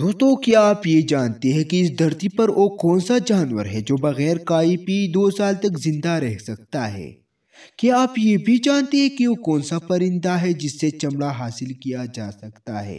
दोस्तों क्या आप ये जानते हैं कि इस धरती पर वो कौन सा जानवर है जो बगैर काई पी दो साल तक जिंदा रह सकता है क्या आप ये भी जानते हैं कि वो कौन सा परिंदा है जिससे चमड़ा हासिल किया जा सकता है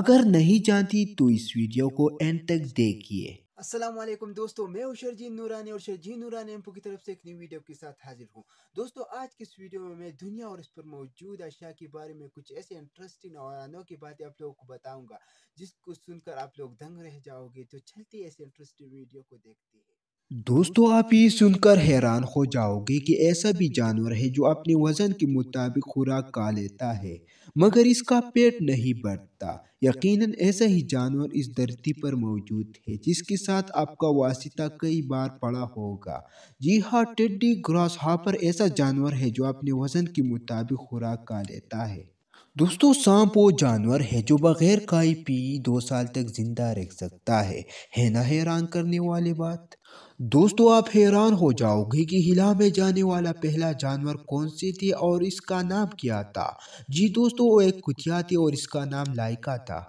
अगर नहीं जानती तो इस वीडियो को एंड तक देखिए असलम दोस्तों मैं हूं शर्जीन नूरानी और शर्जीन नूरानी एम्पो की तरफ से एक नई वीडियो के साथ हाजिर हूं दोस्तों आज की इस वीडियो में मैं दुनिया और इस पर मौजूद अशिया के बारे में कुछ ऐसे इंटरेस्टिंग और अनों की बातें आप लोगों को बताऊंगा जिसको सुनकर आप लोग दंग रह जाओगे तो चलती ऐसे इंटरेस्टिंग वीडियो को देखते हैं दोस्तों आप ये सुनकर हैरान हो जाओगे कि ऐसा भी जानवर है जो अपने वजन के मुताबिक खुराक खा लेता है मगर इसका पेट नहीं बढ़ता यकीनन ऐसा ही जानवर इस धरती पर मौजूद है जिसके साथ आपका वास्ता कई बार पड़ा होगा जी हाँ टेडी ग्रॉस हापर ऐसा जानवर है जो अपने वजन के मुताबिक खुराक खा लेता है दोस्तों सांप वो जानवर है जो बगैर खाई पी दो साल तक जिंदा रह सकता है है ना हैरान करने वाली बात दोस्तों आप हैरान हो जाओगे कि हिला में जाने वाला पहला जानवर कौन सी थी और इसका नाम क्या था जी दोस्तों वो एक कुतिया थी और इसका नाम लाइका था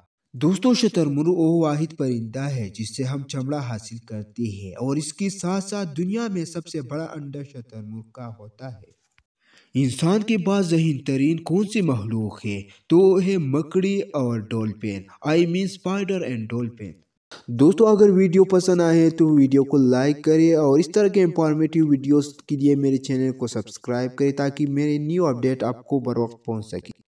दोस्तों शतरमुर वो वाहिद परिंदा है जिससे हम चमड़ा हासिल करते हैं और इसके साथ साथ दुनिया में सबसे बड़ा अंडा शतरमुर का होता है इंसान के बाद जहन तरीन कौन सी महलूक है तो है मकड़ी और dolphin I mean spider and dolphin दोस्तों अगर वीडियो पसंद आए तो वीडियो को लाइक करें और इस तरह के इंफॉर्मेटिव वीडियोस के लिए मेरे चैनल को सब्सक्राइब करें ताकि मेरे न्यू अपडेट आपको बर वक्त पहुँच सके